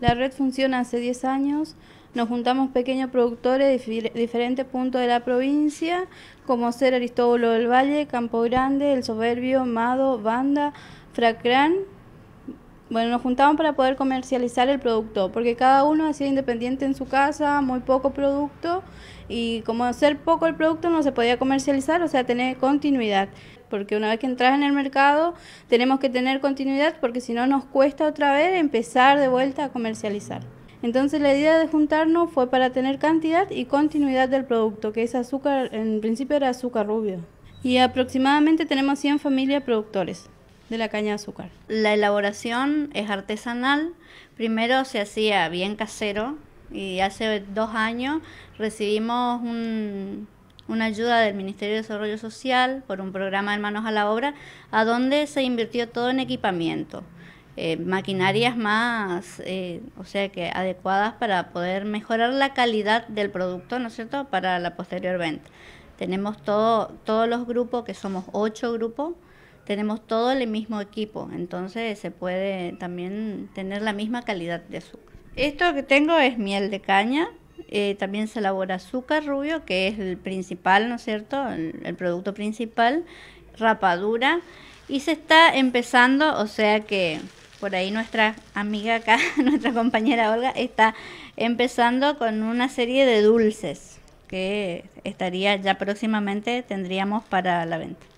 La red funciona hace 10 años. Nos juntamos pequeños productores de diferentes puntos de la provincia, como ser Aristóbulo del Valle, Campo Grande, El Soberbio, Mado, Banda, Fracrán, bueno, nos juntamos para poder comercializar el producto, porque cada uno hacía independiente en su casa, muy poco producto, y como hacer poco el producto no se podía comercializar, o sea, tener continuidad, porque una vez que entras en el mercado tenemos que tener continuidad, porque si no nos cuesta otra vez empezar de vuelta a comercializar. Entonces la idea de juntarnos fue para tener cantidad y continuidad del producto, que es azúcar, en principio era azúcar rubio. Y aproximadamente tenemos 100 familias productores de la caña de azúcar. La elaboración es artesanal. Primero se hacía bien casero y hace dos años recibimos una ayuda del Ministerio de Desarrollo Social por un programa de Manos a la Obra, a donde se invirtió todo en equipamiento. Eh, maquinarias más, eh, o sea que adecuadas para poder mejorar la calidad del producto, ¿no es cierto?, para la posterior venta. Tenemos todos los grupos, que somos ocho grupos, tenemos todo el mismo equipo, entonces se puede también tener la misma calidad de azúcar. Esto que tengo es miel de caña, eh, también se elabora azúcar rubio, que es el principal, ¿no es cierto? El, el, producto principal, rapadura, y se está empezando, o sea que por ahí nuestra amiga acá, nuestra compañera Olga, está empezando con una serie de dulces que estaría ya próximamente tendríamos para la venta.